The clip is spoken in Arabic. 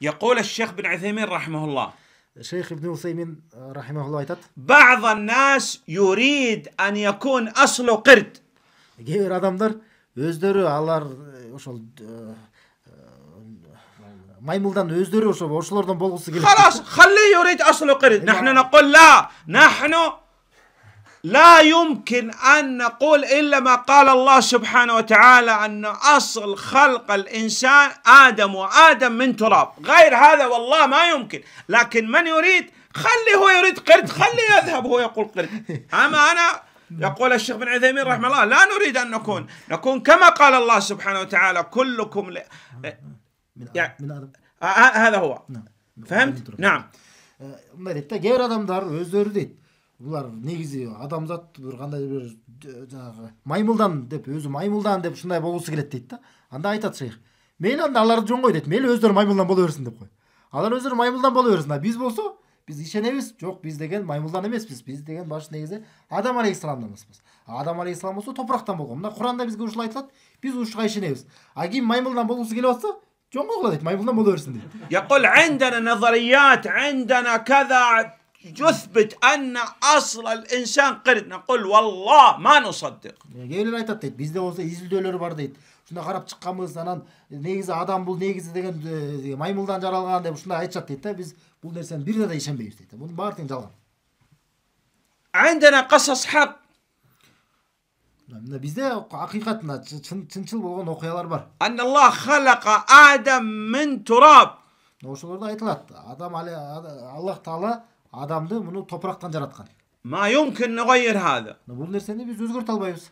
يقول الشيخ بن عثيمين رحمه الله الشيخ ابن عثيمين رحمه الله يتت. بعض الناس يريد أن يكون أصله قرد кейбір адамдар өздері алар ошол маймылдан өздөрү ошо ошолордон болгусу келет خلاص خليه يريد أصله قرد نحن نقول لا نحن لا يمكن أن نقول إلا ما قال الله سبحانه وتعالى أن أصل خلق الإنسان آدم وآدم من تراب غير هذا والله ما يمكن لكن من يريد خلي هو يريد قرد خلي يذهب هو يقول قرد أما أنا يقول الشيخ بن عثيمين رحمه الله لا نريد أن نكون نكون كما قال الله سبحانه وتعالى كلكم ل... من آدم آه، آه، هذا هو نعم. فهمت؟ نعم. آه، бұлар негізі адамзат бір қандай бір жаңағы маймылдан деп өзі маймылдан деп шындай болғысы келеді дейді да анда айтады шейх мейлі анда аларды жөн ғой дейді мейлі өздері маймылдан бола берсін деп қой алар өздері маймылдан бола берсін а біз болса біз ешен емес жоқ біз деген маймылдан емеспіз біз деген басы негізі адам алейхисаламдан баспыз адам алейхисалам болса топырақтан болған мына құранда бізге осылай айтылады біз ушыға ішенеміз а кейін маймылдан болғысы келіп жатса жөн ғой дейді маймылдан бола берсін дейді يثبت أن أصل الإنسان قرد نقول والله ما نصدق кейбіреулер айтады дейді бізде осы изилдөөлөр бар дейді ушундай карап чыкканбыз анан негизи адам бул негизи деген маймылдан жаралган деп ушундай айтышат дейт да биз бул нерсени бир да ишенбейбиз дейт бунун баары тең жалган عندنا قصص حق мына бизде акыйкат мына чынчыл болгон окуялар бар أن الله خلق آدم من تراب ошолордо айтылат адам аллах таала адамды мұны топырақтан жаратқан бұл нәрсені біз өзгерте албайбыз